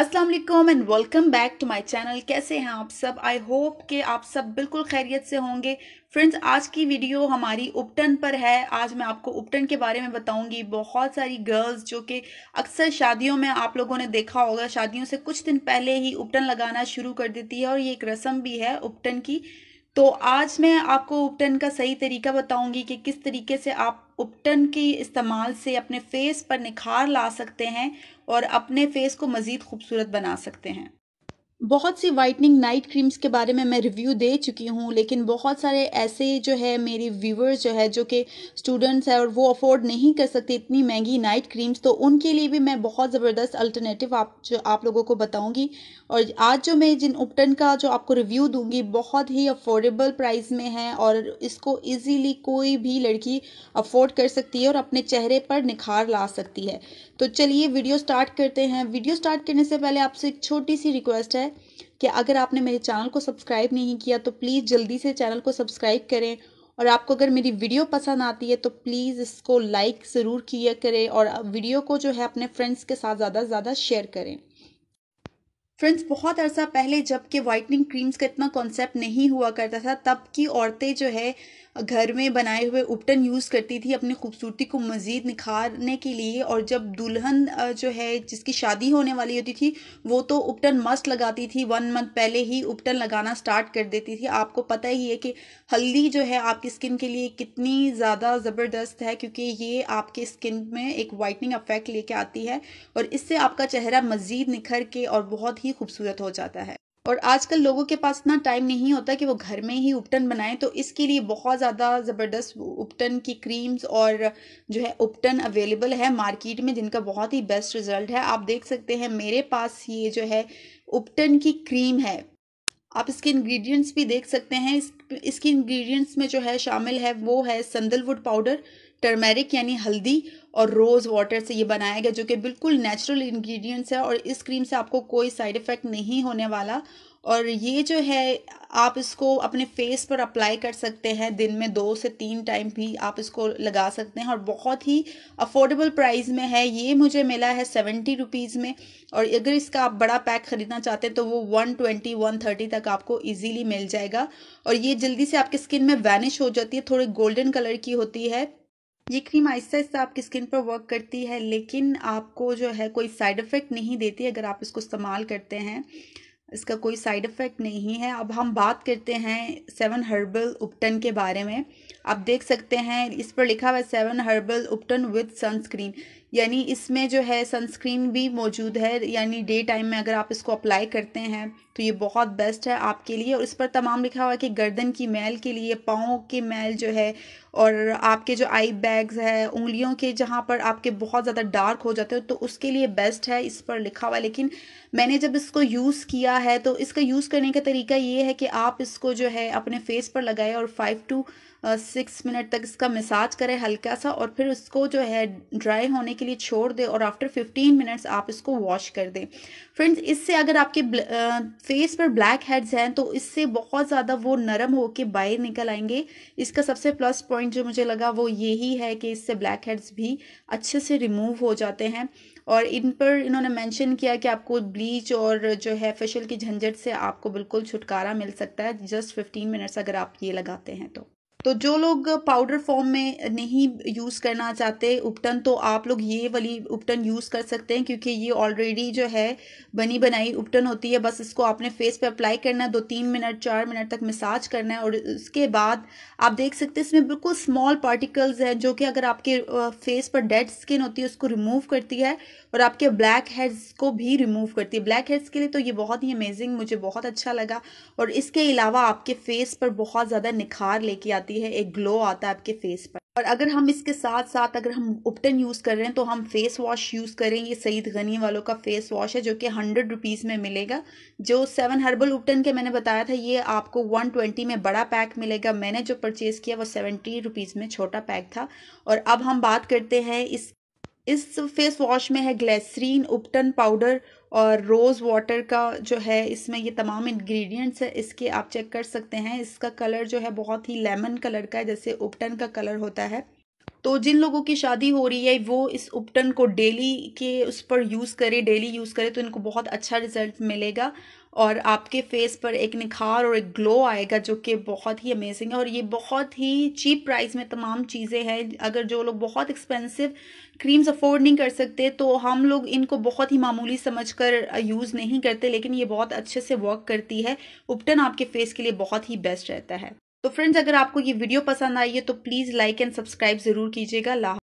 अस्सलाम वालेकुम and welcome back to my channel कैसे हैं आप सब आई होप कि आप सब बिल्कुल खैरियत से होंगे फ्रेंड्स आज की वीडियो हमारी उपटन पर है आज मैं आपको उपटन के बारे में बताऊंगी बहुत सारी गर्ल्स जो कि अक्सर शादियों में आप लोगों ने देखा होगा शादियों से कुछ दिन पहले ही उपटन लगाना शुरू कर देती है और ये एक रस्म भी है उपटन की तो आज मैं आपको उपटन का सही तरीका बताऊंगी कि किस तरीके से आप उपटन के इस्तेमाल से अपने फेस पर निखार ला सकते हैं और अपने फेस को मज़ीद खूबसूरत बना सकते हैं बहुत सी वाइटनिंग नाइट क्रीम्स के बारे में मैं रिव्यू दे चुकी हूँ लेकिन बहुत सारे ऐसे जो है मेरी व्यूवर्स जो है जो कि स्टूडेंट्स हैं और वो अफोर्ड नहीं कर सकते इतनी महंगी नाइट क्रीम्स तो उनके लिए भी मैं बहुत ज़बरदस्त अल्टरनेटिव आप जो आप लोगों को बताऊँगी और आज जो मैं जिन उपटन का जो आपको रिव्यू दूँगी बहुत ही अफोर्डेबल प्राइस में है और इसको ईजीली कोई भी लड़की अफोर्ड कर सकती है और अपने चेहरे पर निखार ला सकती है तो चलिए वीडियो स्टार्ट करते हैं वीडियो स्टार्ट करने से पहले आपसे एक छोटी सी रिक्वेस्ट है कि अगर आपने मेरे चैनल को सब्सक्राइब नहीं किया तो प्लीज़ जल्दी से चैनल को सब्सक्राइब करें और आपको अगर मेरी वीडियो पसंद आती है तो प्लीज़ इसको लाइक ज़रूर किया करें और वीडियो को जो है अपने फ्रेंड्स के साथ ज़्यादा से ज़्यादा शेयर करें फ्रेंड्स बहुत अरसा पहले जब कि वाइटनिंग क्रीम्स का इतना कॉन्सेप्ट नहीं हुआ करता था तब की औरतें जो है घर में बनाए हुए उपटन यूज़ करती थी अपनी खूबसूरती को मज़ीद निखारने के लिए और जब दुल्हन जो है जिसकी शादी होने वाली होती थी वो तो उपटन मस्त लगाती थी वन मंथ पहले ही उपटन लगाना स्टार्ट कर देती थी आपको पता ही है कि हल्दी जो है आपकी स्किन के लिए कितनी ज़्यादा ज़बरदस्त है क्योंकि ये आपके स्किन में एक वाइटनिंग अफेक्ट लेके आती है और इससे आपका चेहरा मज़ीद निखर के और बहुत ही खूबसूरत हो जाता है और आजकल लोगों के पास इतना टाइम नहीं होता कि वो घर में ही उपटन बनाएं तो इसके लिए बहुत ज़्यादा ज़बरदस्त उपटन की क्रीम्स और जो है उपटन अवेलेबल है मार्केट में जिनका बहुत ही बेस्ट रिज़ल्ट है आप देख सकते हैं मेरे पास ये जो है उपटन की क्रीम है आप इसके इंग्रेडिएंट्स भी देख सकते हैं इस इसके इंग्रेडिएंट्स में जो है शामिल है वो है संदलवुड पाउडर टर्मेरिक यानी हल्दी और रोज़ वाटर से ये बनाया गया जो कि बिल्कुल नेचुरल इंग्रेडिएंट्स है और इस क्रीम से आपको कोई साइड इफ़ेक्ट नहीं होने वाला और ये जो है आप इसको अपने फेस पर अप्लाई कर सकते हैं दिन में दो से तीन टाइम भी आप इसको लगा सकते हैं और बहुत ही अफोर्डेबल प्राइस में है ये मुझे मिला है सेवेंटी रुपीज़ में और अगर इसका आप बड़ा पैक ख़रीदना चाहते हैं तो वो वन ट्वेंटी वन थर्टी तक आपको इजीली मिल जाएगा और ये जल्दी से आपकी स्किन में वैनिश हो जाती है थोड़ी गोल्डन कलर की होती है ये क्रीम आहिस्ता आहिस्ता आपकी स्किन पर वर्क करती है लेकिन आपको जो है कोई साइड इफ़ेक्ट नहीं देती अगर आप इसको इस्तेमाल करते हैं इसका कोई साइड इफ़ेक्ट नहीं है अब हम बात करते हैं सेवन हर्बल उपटन के बारे में आप देख सकते हैं इस पर लिखा हुआ है seven herbal ubtan with sunscreen यानी इसमें जो है सनस्क्रीन भी मौजूद है यानी डे टाइम में अगर आप इसको अप्लाई करते हैं तो ये बहुत बेस्ट है आपके लिए और इस पर तमाम लिखा हुआ है कि गर्दन की मैल के लिए पाँव के मैल जो है और आपके जो आई बैग्स है उंगलियों के जहाँ पर आपके बहुत ज़्यादा डार्क हो जाते हो तो उसके लिए बेस्ट है इस पर लिखा हुआ लेकिन मैंने जब इसको यूज़ किया है तो इसका यूज़ करने का तरीका ये है कि आप इसको जो है अपने फेस पर लगाए और फाइव टू सिक्स मिनट तक इसका मसाज करें हल्का सा और फिर उसको जो है ड्राई होने के लिए छोड़ दें और आफ्टर फिफ्टीन मिनट्स आप इसको वॉश कर दें फ्रेंड्स इससे अगर आपके फेस पर ब्लैक हेड्स हैं तो इससे बहुत ज़्यादा वो नरम हो के बाहर निकल आएंगे इसका सबसे प्लस पॉइंट जो मुझे लगा वो यही है कि इससे ब्लैक हेड्स भी अच्छे से रिमूव हो जाते हैं और इन पर इन्होंने मेंशन किया कि आपको ब्लीच और जो है फेशियल की झंझट से आपको बिल्कुल छुटकारा मिल सकता है जस्ट फिफ्टीन मिनट्स अगर आप ये लगाते हैं तो तो जो लोग पाउडर फॉर्म में नहीं यूज़ करना चाहते उपटन तो आप लोग ये वाली उपटन यूज़ कर सकते हैं क्योंकि ये ऑलरेडी जो है बनी बनाई उपटन होती है बस इसको आपने फेस पे अप्लाई करना है दो तीन मिनट चार मिनट तक मसाज करना है और उसके बाद आप देख सकते हैं इसमें बिल्कुल स्मॉल पार्टिकल्स हैं जो कि अगर आपके फेस पर डेड स्किन होती है उसको रिमूव करती है और आपके ब्लैक हेड्स को भी रिमूव करती है ब्लैक हेड्स के लिए तो ये बहुत ही अमेजिंग मुझे बहुत अच्छा लगा और इसके अलावा आपके फेस पर बहुत ज़्यादा निखार लेके आती आती है एक ग्लो आता है आपके फेस पर और अगर हम इसके साथ साथ अगर हम उपटन यूज़ कर रहे हैं तो हम फेस वॉश यूज़ करें ये सईद गनी वालों का फेस वॉश है जो कि हंड्रेड रुपीज़ में मिलेगा जो सेवन हर्बल उपटन के मैंने बताया था ये आपको वन ट्वेंटी में बड़ा पैक मिलेगा मैंने जो परचेज़ किया वो सेवेंटी रुपीज़ में छोटा पैक था और अब हम बात करते हैं इस इस फेस वॉश में है ग्लेसरीन उपटन पाउडर और रोज़ वाटर का जो है इसमें ये तमाम इंग्रेडिएंट्स है इसके आप चेक कर सकते हैं इसका कलर जो है बहुत ही लेमन कलर का है जैसे उपटन का कलर होता है तो जिन लोगों की शादी हो रही है वो इस उपटन को डेली के उस पर यूज़ करें डेली यूज़ करें तो इनको बहुत अच्छा रिजल्ट मिलेगा और आपके फेस पर एक निखार और एक ग्लो आएगा जो कि बहुत ही अमेजिंग है और ये बहुत ही चीप प्राइस में तमाम चीज़ें हैं अगर जो लोग बहुत एक्सपेंसिव क्रीम्स अफोर्ड नहीं कर सकते तो हम लोग इनको बहुत ही मामूली समझ कर यूज़ नहीं करते लेकिन ये बहुत अच्छे से वर्क करती है उपटन आपके फेस के लिए बहुत ही बेस्ट रहता है तो फ्रेंड्स अगर आपको ये वीडियो पसंद आई है तो प्लीज़ लाइक एंड सब्सक्राइब ज़रूर कीजिएगा ला